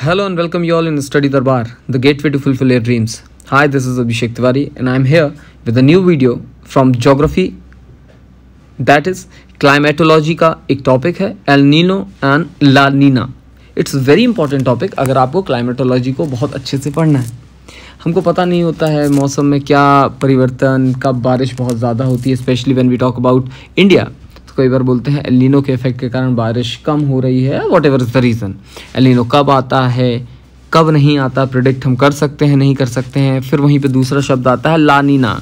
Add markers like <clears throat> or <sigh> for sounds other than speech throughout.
Hello and welcome you all in Study Darbar, the gateway to fulfill your dreams. Hi, this is Abhishek Tiwari and I am here with a new video from geography that is climatology का एक topic है Nino and La Nina. It's a very important topic अगर आपको Climatology को बहुत अच्छे से पढ़ना है हमको पता नहीं होता है मौसम में क्या परिवर्तन कब बारिश बहुत ज़्यादा होती है especially when we talk about India. कई बार बोलते हैं एलिनो के इफेक्ट के कारण बारिश कम हो रही है whatever is the reason El Nino कब आता है कब नहीं आता प्रिडिक्ट हम कर सकते हैं नहीं कर सकते हैं फिर वहीं पे दूसरा शब्द आता है लानीना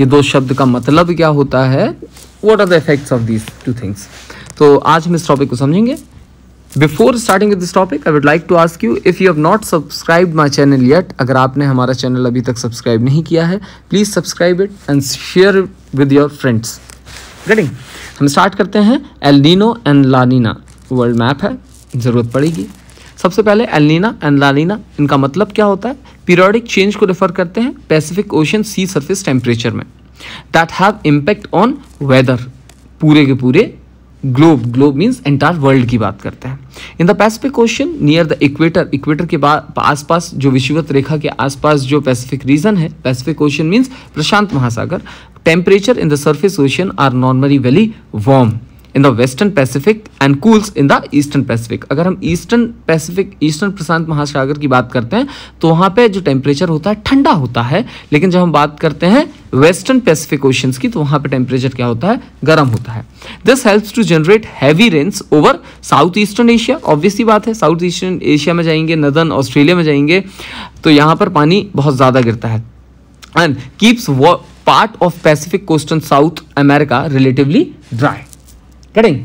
ये दो शब्द का मतलब क्या होता है what are the effects of these two things तो आज हम इस टॉपिक को समझेंगे before starting with this topic I would like to ask you if you have not subscribe my channel yet अगर आपने हमारा चैनल अभी तक सब्सक्राइब नहीं किया है please subscribe it and share with your friends getting हम स्टार्ट करते हैं El Nino and La Nina world map है ज़रूरत पड़ेगी सबसे पहले एलिना एंड लानीना इनका मतलब क्या होता है पीरियडिक चेंज को रेफर करते हैं Pacific ocean sea surface temperature में that have impact on weather पूरे के पूरे globe globe means entire world की बात करते हैं in the Pacific ocean near the equator equator के आसपास जो विषुवत रेखा के आसपास जो पैसिफिक रीजन है पैसिफिक ओशन मीन्स प्रशांत महासागर Temperature in the surface ocean are normally very warm in the western pacific and cools in the eastern pacific अगर हम eastern pacific eastern प्रशांत महासागर की बात करते हैं तो वहाँ पे जो टेम्परेचर होता है ठंडा होता है लेकिन जब हम बात करते हैं वेस्टर्न पैसिफिक ओशंस की तो वहाँ पे टेम्परेचर क्या होता है गर्म होता है this helps to generate heavy rains over south eastern Asia obviously बात है साउथ ईस्टर्न एशिया में जाएंगे नदर्न ऑस्ट्रेलिया में जाएंगे तो यहाँ पर पानी बहुत ज़्यादा गिरता है and keeps part of Pacific coast South America relatively dry cutting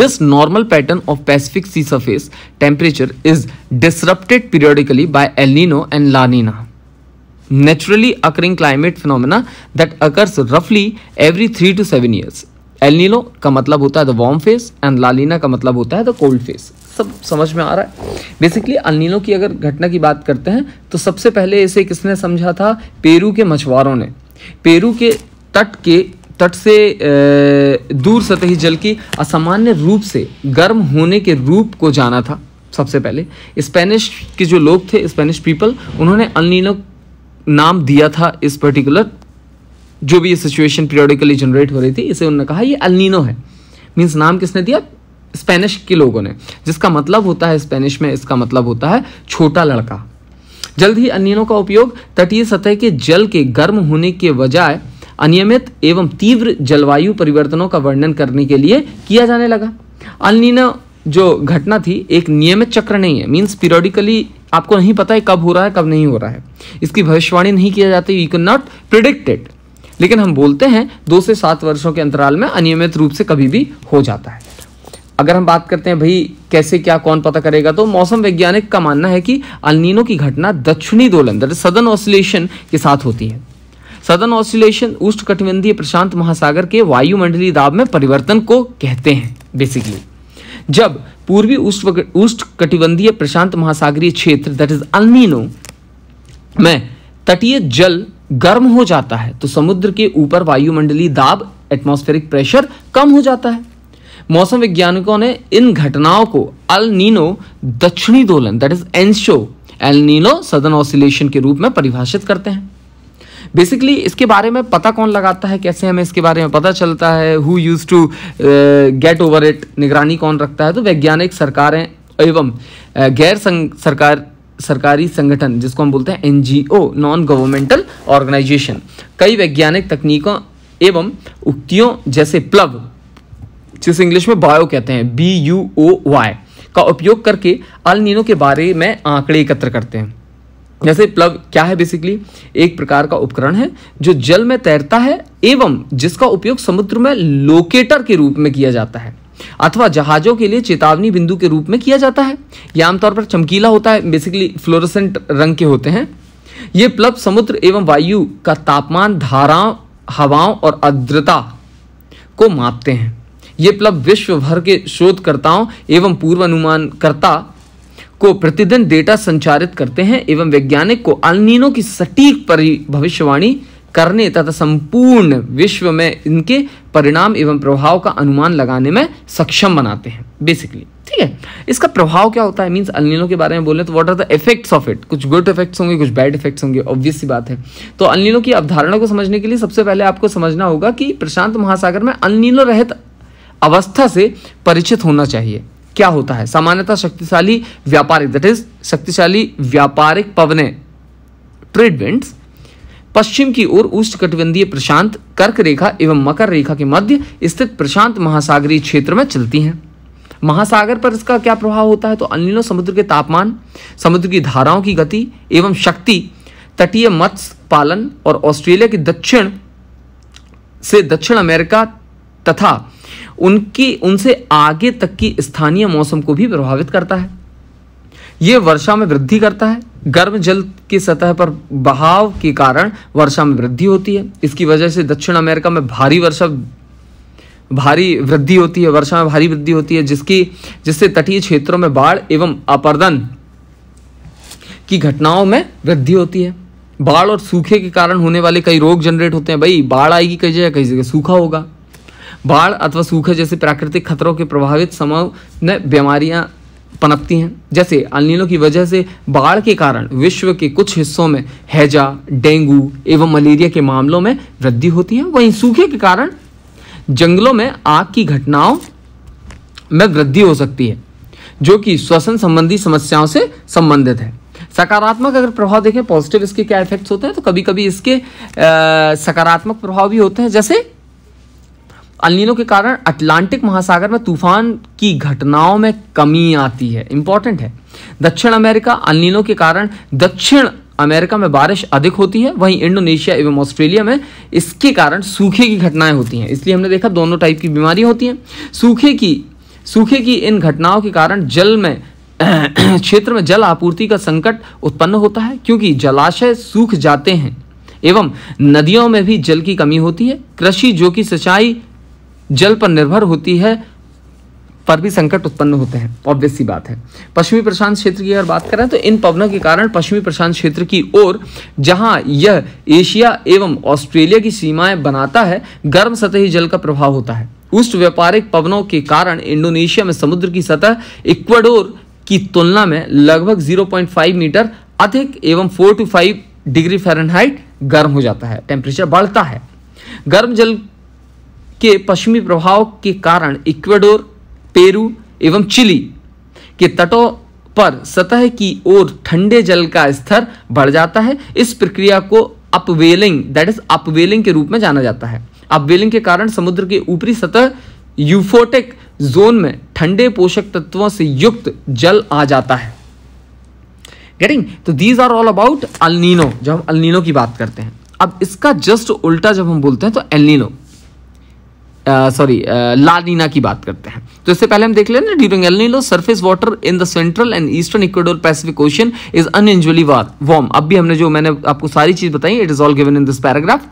this normal pattern of Pacific sea surface temperature is disrupted periodically by El Nino and La Nina naturally occurring climate phenomena that occurs रफली every three to seven years El Nino का मतलब होता है the warm phase and La Nina का मतलब होता है the cold face सब समझ में आ रहा है बेसिकली अनिलों की अगर घटना की बात करते हैं तो सबसे पहले इसे किसने समझा था पेरू के मछुआरों ने पेरू के तट के तट से दूर सतही जल की असामान्य रूप से गर्म होने के रूप को जाना था सबसे पहले स्पेनिश के जो लोग थे स्पेनिश पीपल उन्होंने अनिलो नाम दिया था इस पर्टिकुलर जो भी ये सिचुएशन पीरियोडिकली जनरेट हो रही थी इसे उन्होंने कहा ये अल्निनो है मीन्स नाम किसने दिया स्पेनिश के लोगों ने जिसका मतलब होता है स्पेनिश में इसका मतलब होता है छोटा लड़का जल्द ही अनियनों का उपयोग तटीय सतह के जल के गर्म होने के बजाय अनियमित एवं तीव्र जलवायु परिवर्तनों का वर्णन करने के लिए किया जाने लगा अनिनो जो घटना थी एक नियमित चक्र नहीं है मीन्स पीरियडिकली आपको नहीं पता है कब हो रहा है कब नहीं हो रहा है इसकी भविष्यवाणी नहीं किया जाती यू कैन नॉट प्रिडिक्टेड लेकिन हम बोलते हैं दो से सात वर्षों के अंतराल में अनियमित रूप से कभी भी हो जाता है अगर हम बात करते हैं भाई कैसे क्या कौन पता करेगा तो मौसम वैज्ञानिक का मानना है कि अलनीनो की घटना दक्षिणी दोलन दैट सदन ऑसिलेशन के साथ होती है सदन ऑसिलेशन उष्ट कटिबंधीय प्रशांत महासागर के वायुमंडलीय दाब में परिवर्तन को कहते हैं बेसिकली जब पूर्वी उष्ट कटिबंधीय प्रशांत महासागरीय क्षेत्र दैट इज अल्निनो में तटीय जल गर्म हो जाता है तो समुद्र के ऊपर वायुमंडलीय दाब एटमॉस्फेरिक प्रेशर कम हो जाता है मौसम वैज्ञानिकों ने इन घटनाओं को अल नीनो दक्षिणी दोलन दैट इज ENSO El Nino southern oscillation के रूप में परिभाषित करते हैं बेसिकली इसके बारे में पता कौन लगाता है कैसे हमें इसके बारे में पता चलता है who used to get over it निगरानी कौन रखता है तो वैज्ञानिक सरकारें एवं uh, गैर सरकार सरकारी संगठन जिसको हम बोलते हैं एनजीओ नॉन गवर्नमेंटल ऑर्गेनाइजेशन कई वैज्ञानिक तकनीकों एवं उक्तियों जैसे प्लब जिसे इंग्लिश में बायो कहते हैं बी यू ओ वाई का उपयोग करके अल के बारे में आंकड़े एकत्र करते हैं जैसे प्लग क्या है बेसिकली एक प्रकार का उपकरण है जो जल में तैरता है एवं जिसका उपयोग समुद्र में लोकेटर के रूप में किया जाता है अथवा जहाजों के लिए चेतावनी बिंदु के रूप में किया जाता है यह आमतौर पर चमकीला होता है बेसिकली फ्लोरोसेंट रंग के होते हैं ये प्लब समुद्र एवं वायु का तापमान धाराओं हवाओं और आर्द्रता को मापते हैं ये क्लब विश्व भर के शोधकर्ताओं एवं पूर्वानुमानकर्ता को प्रतिदिन डेटा संचारित करते हैं एवं वैज्ञानिक को अलनीनो की सटीक भविष्यवाणी करने तथा संपूर्ण विश्व में इनके परिणाम एवं प्रभाव का अनुमान लगाने में सक्षम बनाते हैं बेसिकली ठीक है इसका प्रभाव क्या होता है मीन्स अलनीनो के बारे में बोले तो what are the effects of it कुछ गुड इफेक्ट्स होंगे कुछ बैड इफेक्ट्स होंगे ऑब्वियस सी बात है तो अलनीनो की अवधारणा को समझने के लिए सबसे पहले आपको समझना होगा कि प्रशांत महासागर में अलनीनो रहित अवस्था से परिचित होना चाहिए क्या होता है सामान्यतः शक्तिशाली व्यापारिक दट इज शक्तिशाली व्यापारिक पवने ट्रेडमेंट्स पश्चिम की ओर उष्णकटिबंधीय प्रशांत कर्क रेखा एवं मकर रेखा के मध्य स्थित प्रशांत महासागरीय क्षेत्र में चलती हैं महासागर पर इसका क्या प्रभाव होता है तो अनिलो समुद्र के तापमान समुद्र की धाराओं की गति एवं शक्ति तटीय मत्स्य पालन और ऑस्ट्रेलिया के दक्षिण से दक्षिण अमेरिका तथा उनकी उनसे आगे तक की स्थानीय मौसम को भी प्रभावित करता है ये वर्षा में वृद्धि करता है गर्म जल की सतह पर बहाव के कारण वर्षा में वृद्धि होती है इसकी वजह से दक्षिण अमेरिका में भारी वर्षा भारी वृद्धि होती है वर्षा में भारी वृद्धि होती है जिसकी जिससे तटीय क्षेत्रों में बाढ़ एवं अपर्दन की घटनाओं में वृद्धि होती है बाढ़ और सूखे के कारण होने वाले कई रोग जनरेट होते हैं भाई बाढ़ आएगी कई जगह कई जगह सूखा होगा बाढ़ अथवा सूखा जैसे प्राकृतिक खतरों के प्रभावित समय में बीमारियां पनपती हैं जैसे अलनीलों की वजह से बाढ़ के कारण विश्व के कुछ हिस्सों में हैजा डेंगू एवं मलेरिया के मामलों में वृद्धि होती है वहीं सूखे के कारण जंगलों में आग की घटनाओं में वृद्धि हो सकती है जो कि श्वसन संबंधी समस्याओं से संबंधित है सकारात्मक अगर प्रभाव देखें पॉजिटिव इसके क्या इफेक्ट्स होते हैं तो कभी कभी इसके सकारात्मक प्रभाव भी होते हैं जैसे अलिनों के कारण अटलांटिक महासागर में तूफान की घटनाओं में कमी आती है इंपॉर्टेंट है दक्षिण अमेरिका अलिनों के कारण दक्षिण अमेरिका में बारिश अधिक होती है वहीं इंडोनेशिया एवं ऑस्ट्रेलिया में इसके कारण सूखे की घटनाएं होती हैं इसलिए हमने देखा दोनों टाइप की बीमारी होती हैं सूखे की सूखे की इन घटनाओं के कारण जल में <clears throat> क्षेत्र में जल आपूर्ति का संकट उत्पन्न होता है क्योंकि जलाशय सूख जाते हैं एवं नदियों में भी जल की कमी होती है कृषि जो कि सिंचाई जल पर निर्भर होती है पर भी संकट उत्पन्न होते हैं ऑब्वियस सी बात है पश्चिमी प्रशांत क्षेत्र की अगर बात करें तो इन पवनों के कारण पश्चिमी प्रशांत क्षेत्र की ओर जहां यह एशिया एवं ऑस्ट्रेलिया की सीमाएं बनाता है गर्म सतही जल का प्रभाव होता है उष्ट व्यापारिक पवनों के कारण इंडोनेशिया में समुद्र की सतह इक्वाडोर की तुलना में लगभग 0.5 मीटर अधिक एवं 4 टू 5 डिग्री फ़ारेनहाइट गर्म हो जाता है टेम्परेचर बढ़ता है गर्म जल के पश्चिमी प्रभाव के कारण इक्वेडोर पेरू एवं चिली के तटों पर सतह की ओर ठंडे जल का स्तर बढ़ जाता है इस प्रक्रिया को अपवेलिंग दैट इज अपवेलिंग के रूप में जाना जाता है अपवेलिंग के कारण समुद्र के ऊपरी सतह यूफोटिक जोन में ठंडे पोषक तत्वों से युक्त जल आ जाता है गेटिंग तो these are all about El Nino जब हम अलनीनो की बात करते हैं अब इसका जस्ट उल्टा जब हम बोलते हैं तो एल्निनो सॉरी लालीना की बात करते हैं तो इससे पहले हम देख लेते हैं during El Nino surface water in the central and eastern Ecuador Pacific ocean is unusually warm अब भी हमने जो मैंने आपको सारी चीज बताई it is all given in this paragraph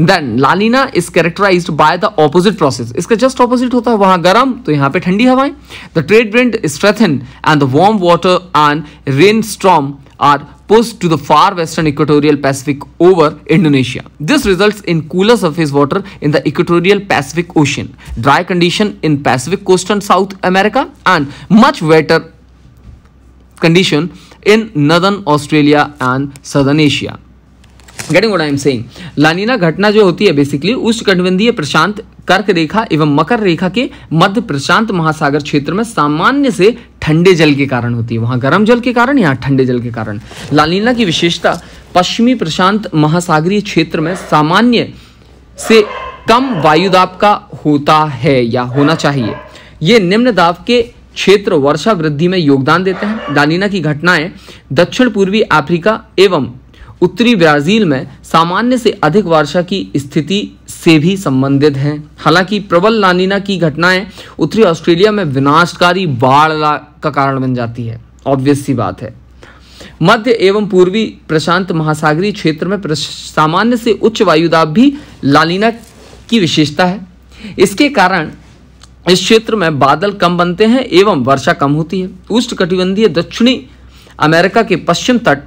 then La Nina is characterize by the opposite process इसका जस्ट ऑपोजिट होता है वहां गर्म तो यहां पे ठंडी हवाएं the trade wind strengthen and the warm water and rain storm are pushed to the far western equatorial Pacific over Indonesia. This results in cooler surface water in the equatorial Pacific Ocean, dry condition in Pacific coast and South America and much wetter condition in northern Australia and southern Asia. Getting what I am saying La Nina घटना जो होती है basically उष्ण कटिबंधीय प्रशांत कर्क रेखा एवं मकर रेखा के मध्य प्रशांत महासागर क्षेत्र में सामान्य से ठंडे जल के कारण होती है वहाँ गर्म जल के कारण यहाँ ठंडे जल के कारण लालीला की विशेषता पश्चिमी प्रशांत महासागरीय क्षेत्र में सामान्य से कम वायु दाब का होता है या होना चाहिए ये निम्न दाब के क्षेत्र वर्षा वृद्धि में योगदान देते हैं लालीना की घटनाएं दक्षिण पूर्वी अफ्रीका एवं उत्तरी ब्राजील में सामान्य से अधिक वर्षा की स्थिति से भी संबंधित हैं हालांकि प्रबल लानीना की घटनाएं उत्तरी ऑस्ट्रेलिया में विनाशकारी बाढ़ का कारण बन जाती है ऑब्वियस सी बात है मध्य एवं पूर्वी प्रशांत महासागरीय क्षेत्र में सामान्य से उच्च वायुदाब भी लालिना की विशेषता है इसके कारण इस क्षेत्र में बादल कम बनते हैं एवं वर्षा कम होती है उष्ण कटिबंधीय दक्षिणी अमेरिका के पश्चिम तट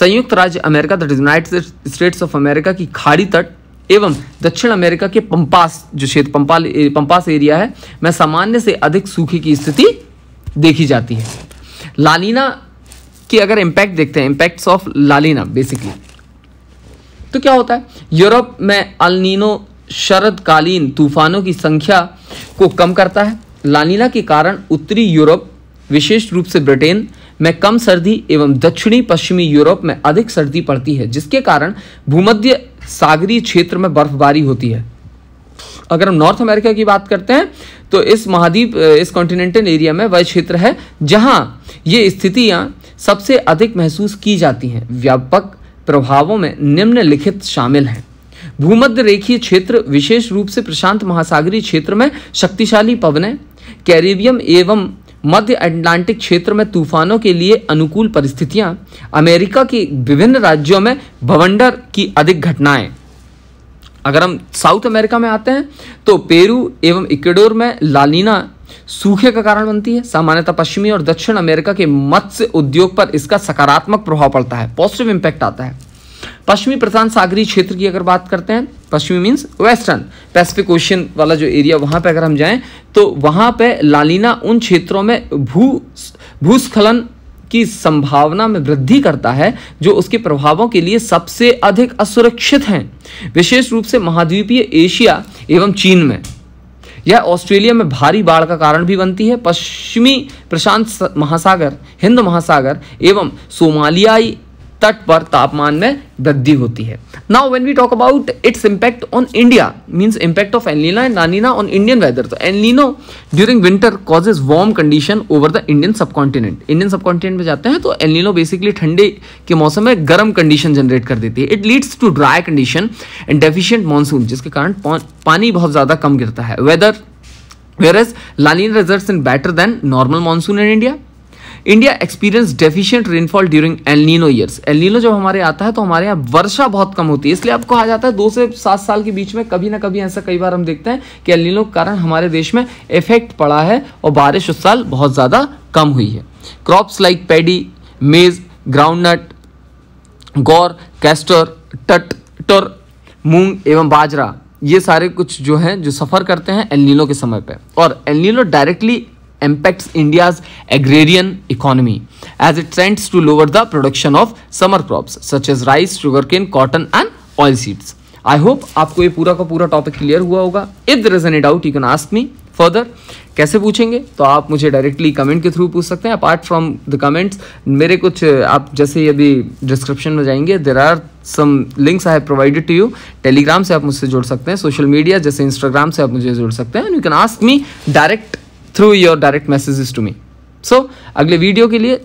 संयुक्त राज्य America that United States of America की खाड़ी तट एवं दक्षिण अमेरिका के पंपास जो क्षेत्र पंपाल पंपास एरिया है मैं सामान्य से अधिक सूखी की स्थिति देखी जाती है लालीना की अगर इम्पैक्ट देखते हैं इम्पैक्ट्स ऑफ लालीना बेसिकली तो क्या होता है यूरोप में अलनीनो शरदकालीन तूफानों की संख्या को कम करता है लालीना के कारण उत्तरी यूरोप विशेष रूप से ब्रिटेन में कम सर्दी एवं दक्षिणी पश्चिमी यूरोप में अधिक सर्दी पड़ती है जिसके कारण भूमध्य सागरीय क्षेत्र में बर्फबारी होती है अगर हम नॉर्थ अमेरिका की बात करते हैं तो इस महाद्वीप इस कॉन्टिनेंटल एरिया में वह क्षेत्र है जहाँ ये स्थितियाँ सबसे अधिक महसूस की जाती हैं व्यापक प्रभावों में निम्नलिखित शामिल हैं भूमध्य रेखीय क्षेत्र विशेष रूप से प्रशांत महासागरीय क्षेत्र में शक्तिशाली पवनें कैरिबियम एवं मध्य अटलांटिक क्षेत्र में तूफानों के लिए अनुकूल परिस्थितियां अमेरिका के विभिन्न राज्यों में भवंडर की अधिक घटनाएं अगर हम साउथ अमेरिका में आते हैं तो पेरू एवं इक्वेडोर में लालीना सूखे का कारण बनती है सामान्यतः पश्चिमी और दक्षिण अमेरिका के मत्स्य उद्योग पर इसका सकारात्मक प्रभाव पड़ता है पॉजिटिव इम्पैक्ट आता है पश्चिमी प्रशांत सागरी क्षेत्र की अगर बात करते हैं पश्चिमी मीन्स वेस्टर्न पैसिफिक ओशियन वाला जो एरिया वहां पर अगर हम जाएं तो वहां पर लालीना उन क्षेत्रों में भू भूस्खलन की संभावना में वृद्धि करता है जो उसके प्रभावों के लिए सबसे अधिक असुरक्षित हैं विशेष रूप से महाद्वीपीय एशिया एवं चीन में यह ऑस्ट्रेलिया में भारी बाढ़ का कारण भी बनती है पश्चिमी प्रशांत महासागर हिंद महासागर एवं सोमालियाई तट पर तापमान में वृद्धि होती है now when we talk about its impact on India means impact of El Nino and La Nina on Indian weather तो El Nino during winter causes warm condition over the Indian subcontinent Indian continent में जाते हैं तो एनलिनो basically ठंडे के मौसम में गर्म कंडीशन जनरेट कर देती है it leads to dry condition and deficient monsoon जिसके कारण पानी बहुत ज़्यादा कम गिरता है weather whereas La Nina result in better than normal monsoon in India India experience deficient rainfall during El Nino years El Nino जब हमारे आता है तो हमारे यहाँ वर्षा बहुत कम होती है इसलिए आपको आ जाता है दो से सात साल के बीच में कभी ना कभी ऐसा कई बार हम देखते हैं कि एलनीनो के कारण हमारे देश में इफेक्ट पड़ा है और बारिश उस साल बहुत ज़्यादा कम हुई है crops like paddy maize groundnut गौर कैस्टर टट टर मूंग एवं बाजरा ये सारे कुछ जो हैं जो सफ़र करते हैं एलनीनो के समय पे और El Nino directly impacts India's agrarian economy as it tends to lower the production of summer crops such as rice, sugarcane, cotton and seeds. I hope आपको ये पूरा का पूरा टॉपिक क्लियर हुआ होगा if there is any doubt you can ask me further कैसे पूछेंगे तो आप मुझे डायरेक्टली कमेंट के थ्रू पूछ सकते हैं अपार्ट फ्रॉम द कमेंट्स मेरे कुछ आप जैसे यदि डिस्क्रिप्शन में जाएंगे there are some links I have provided to you Telegram से आप मुझसे जुड़ सकते हैं सोशल मीडिया जैसे इंस्टाग्राम से आप मुझे जुड़ सकते हैं and you can ask me direct through your direct messages to me so अगले वीडियो के लिए